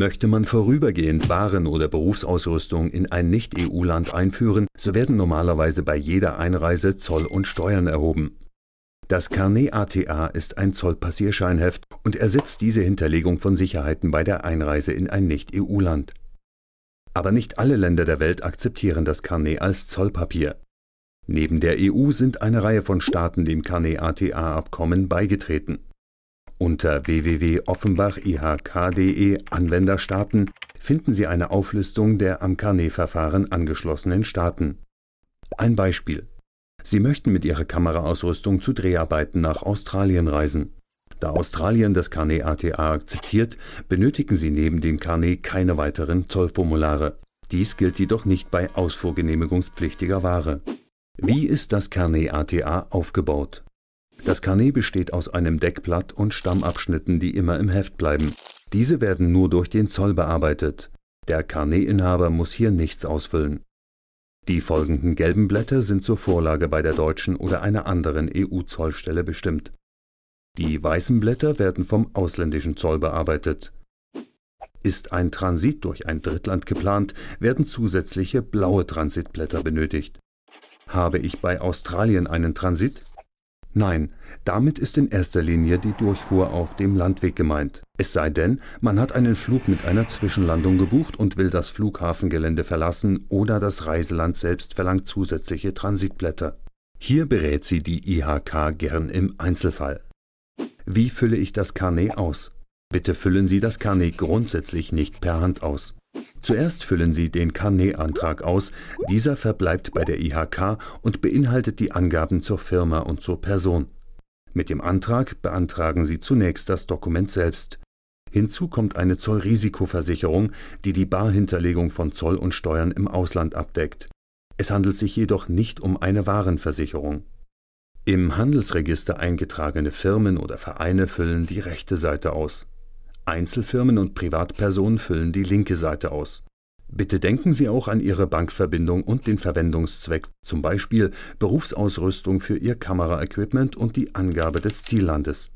Möchte man vorübergehend Waren- oder Berufsausrüstung in ein Nicht-EU-Land einführen, so werden normalerweise bei jeder Einreise Zoll und Steuern erhoben. Das Carnet ATA ist ein Zollpassierscheinheft und ersetzt diese Hinterlegung von Sicherheiten bei der Einreise in ein Nicht-EU-Land. Aber nicht alle Länder der Welt akzeptieren das Carnet als Zollpapier. Neben der EU sind eine Reihe von Staaten dem Carnet ATA-Abkommen beigetreten. Unter www.offenbach-ihk.de www.offenbachihk.de Anwenderstaaten finden Sie eine Auflistung der am Carnet-Verfahren angeschlossenen Staaten. Ein Beispiel. Sie möchten mit Ihrer Kameraausrüstung zu Dreharbeiten nach Australien reisen. Da Australien das Carnet ATA akzeptiert, benötigen Sie neben dem Carnet keine weiteren Zollformulare. Dies gilt jedoch nicht bei ausfuhrgenehmigungspflichtiger Ware. Wie ist das Carnet ATA aufgebaut? Das Carnet besteht aus einem Deckblatt und Stammabschnitten, die immer im Heft bleiben. Diese werden nur durch den Zoll bearbeitet. Der Carnetinhaber muss hier nichts ausfüllen. Die folgenden gelben Blätter sind zur Vorlage bei der deutschen oder einer anderen EU-Zollstelle bestimmt. Die weißen Blätter werden vom ausländischen Zoll bearbeitet. Ist ein Transit durch ein Drittland geplant, werden zusätzliche blaue Transitblätter benötigt. Habe ich bei Australien einen Transit, Nein, damit ist in erster Linie die Durchfuhr auf dem Landweg gemeint. Es sei denn, man hat einen Flug mit einer Zwischenlandung gebucht und will das Flughafengelände verlassen oder das Reiseland selbst verlangt zusätzliche Transitblätter. Hier berät sie die IHK gern im Einzelfall. Wie fülle ich das Carnet aus? Bitte füllen Sie das Carnet grundsätzlich nicht per Hand aus. Zuerst füllen Sie den Carnet-Antrag aus. Dieser verbleibt bei der IHK und beinhaltet die Angaben zur Firma und zur Person. Mit dem Antrag beantragen Sie zunächst das Dokument selbst. Hinzu kommt eine Zollrisikoversicherung, die die Barhinterlegung von Zoll und Steuern im Ausland abdeckt. Es handelt sich jedoch nicht um eine Warenversicherung. Im Handelsregister eingetragene Firmen oder Vereine füllen die rechte Seite aus. Einzelfirmen und Privatpersonen füllen die linke Seite aus. Bitte denken Sie auch an Ihre Bankverbindung und den Verwendungszweck, zum Beispiel Berufsausrüstung für Ihr Kameraequipment und die Angabe des Ziellandes.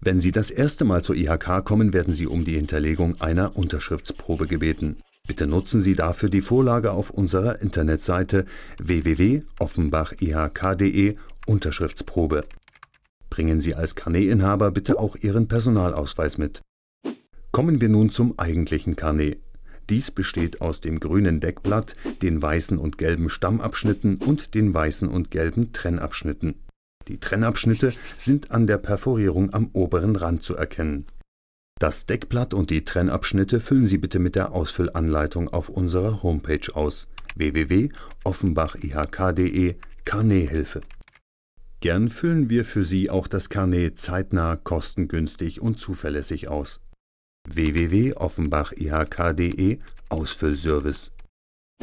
Wenn Sie das erste Mal zur IHK kommen, werden Sie um die Hinterlegung einer Unterschriftsprobe gebeten. Bitte nutzen Sie dafür die Vorlage auf unserer Internetseite www.offenbachihk.de Unterschriftsprobe. Bringen Sie als Carnetinhaber bitte auch Ihren Personalausweis mit. Kommen wir nun zum eigentlichen Carnet. Dies besteht aus dem grünen Deckblatt, den weißen und gelben Stammabschnitten und den weißen und gelben Trennabschnitten. Die Trennabschnitte sind an der Perforierung am oberen Rand zu erkennen. Das Deckblatt und die Trennabschnitte füllen Sie bitte mit der Ausfüllanleitung auf unserer Homepage aus www.offenbachihk.de Carnet-Hilfe. Gern füllen wir für Sie auch das Carnet zeitnah, kostengünstig und zuverlässig aus www.offenbach-ihk.de Ausfüllservice.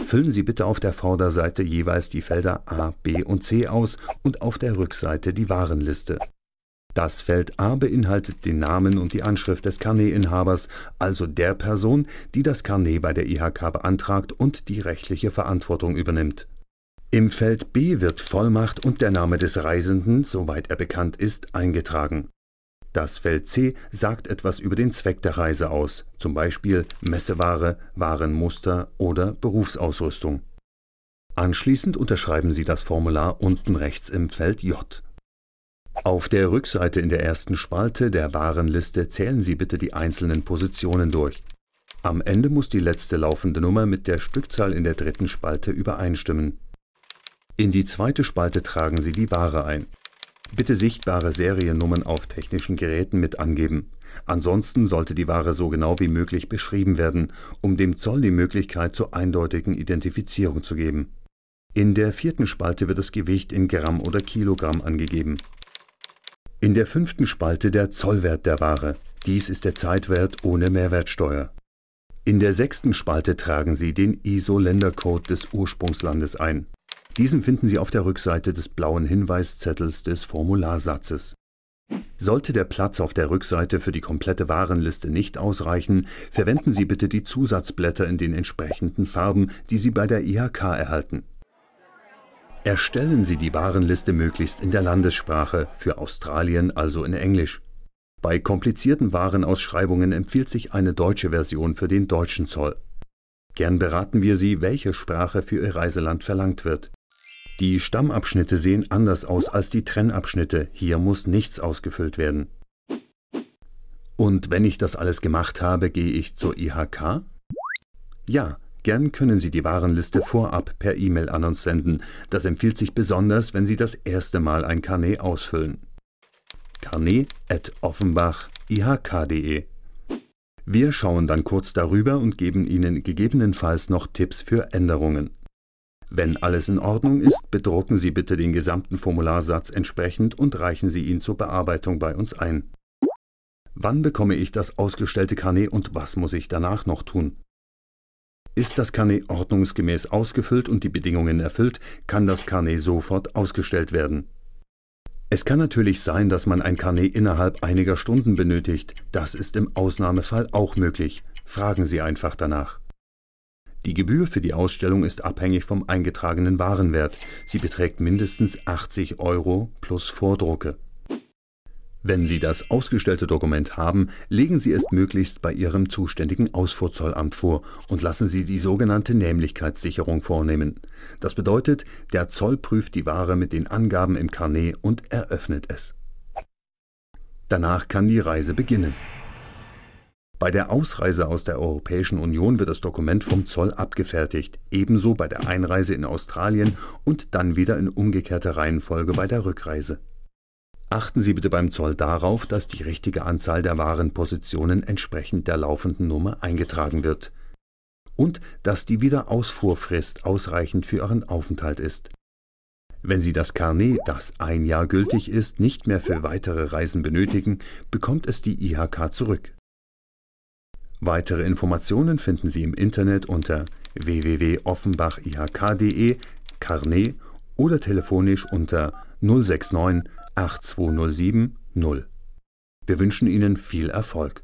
Füllen Sie bitte auf der Vorderseite jeweils die Felder A, B und C aus und auf der Rückseite die Warenliste. Das Feld A beinhaltet den Namen und die Anschrift des Carnetinhabers, also der Person, die das Carnet bei der IHK beantragt und die rechtliche Verantwortung übernimmt. Im Feld B wird Vollmacht und der Name des Reisenden, soweit er bekannt ist, eingetragen. Das Feld C sagt etwas über den Zweck der Reise aus, zum Beispiel Messeware, Warenmuster oder Berufsausrüstung. Anschließend unterschreiben Sie das Formular unten rechts im Feld J. Auf der Rückseite in der ersten Spalte der Warenliste zählen Sie bitte die einzelnen Positionen durch. Am Ende muss die letzte laufende Nummer mit der Stückzahl in der dritten Spalte übereinstimmen. In die zweite Spalte tragen Sie die Ware ein. Bitte sichtbare Seriennummern auf technischen Geräten mit angeben. Ansonsten sollte die Ware so genau wie möglich beschrieben werden, um dem Zoll die Möglichkeit zur eindeutigen Identifizierung zu geben. In der vierten Spalte wird das Gewicht in Gramm oder Kilogramm angegeben. In der fünften Spalte der Zollwert der Ware. Dies ist der Zeitwert ohne Mehrwertsteuer. In der sechsten Spalte tragen Sie den ISO-Ländercode des Ursprungslandes ein. Diesen finden Sie auf der Rückseite des blauen Hinweiszettels des Formularsatzes. Sollte der Platz auf der Rückseite für die komplette Warenliste nicht ausreichen, verwenden Sie bitte die Zusatzblätter in den entsprechenden Farben, die Sie bei der IHK erhalten. Erstellen Sie die Warenliste möglichst in der Landessprache, für Australien also in Englisch. Bei komplizierten Warenausschreibungen empfiehlt sich eine deutsche Version für den deutschen Zoll. Gern beraten wir Sie, welche Sprache für Ihr Reiseland verlangt wird. Die Stammabschnitte sehen anders aus als die Trennabschnitte. Hier muss nichts ausgefüllt werden. Und wenn ich das alles gemacht habe, gehe ich zur IHK? Ja, gern können Sie die Warenliste vorab per E-Mail an uns senden. Das empfiehlt sich besonders, wenn Sie das erste Mal ein Carnet ausfüllen. carnet.offenbach.ihk.de Wir schauen dann kurz darüber und geben Ihnen gegebenenfalls noch Tipps für Änderungen. Wenn alles in Ordnung ist, bedrucken Sie bitte den gesamten Formularsatz entsprechend und reichen Sie ihn zur Bearbeitung bei uns ein. Wann bekomme ich das ausgestellte Carnet und was muss ich danach noch tun? Ist das Carnet ordnungsgemäß ausgefüllt und die Bedingungen erfüllt, kann das Carnet sofort ausgestellt werden. Es kann natürlich sein, dass man ein Carnet innerhalb einiger Stunden benötigt. Das ist im Ausnahmefall auch möglich. Fragen Sie einfach danach. Die Gebühr für die Ausstellung ist abhängig vom eingetragenen Warenwert. Sie beträgt mindestens 80 Euro plus Vordrucke. Wenn Sie das ausgestellte Dokument haben, legen Sie es möglichst bei Ihrem zuständigen Ausfuhrzollamt vor und lassen Sie die sogenannte Nämlichkeitssicherung vornehmen. Das bedeutet, der Zoll prüft die Ware mit den Angaben im Carnet und eröffnet es. Danach kann die Reise beginnen. Bei der Ausreise aus der Europäischen Union wird das Dokument vom Zoll abgefertigt, ebenso bei der Einreise in Australien und dann wieder in umgekehrter Reihenfolge bei der Rückreise. Achten Sie bitte beim Zoll darauf, dass die richtige Anzahl der Warenpositionen entsprechend der laufenden Nummer eingetragen wird und dass die Wiederausfuhrfrist ausreichend für Ihren Aufenthalt ist. Wenn Sie das Carnet, das ein Jahr gültig ist, nicht mehr für weitere Reisen benötigen, bekommt es die IHK zurück. Weitere Informationen finden Sie im Internet unter www.offenbachihk.de, Carnet oder telefonisch unter 069 8207 0. Wir wünschen Ihnen viel Erfolg.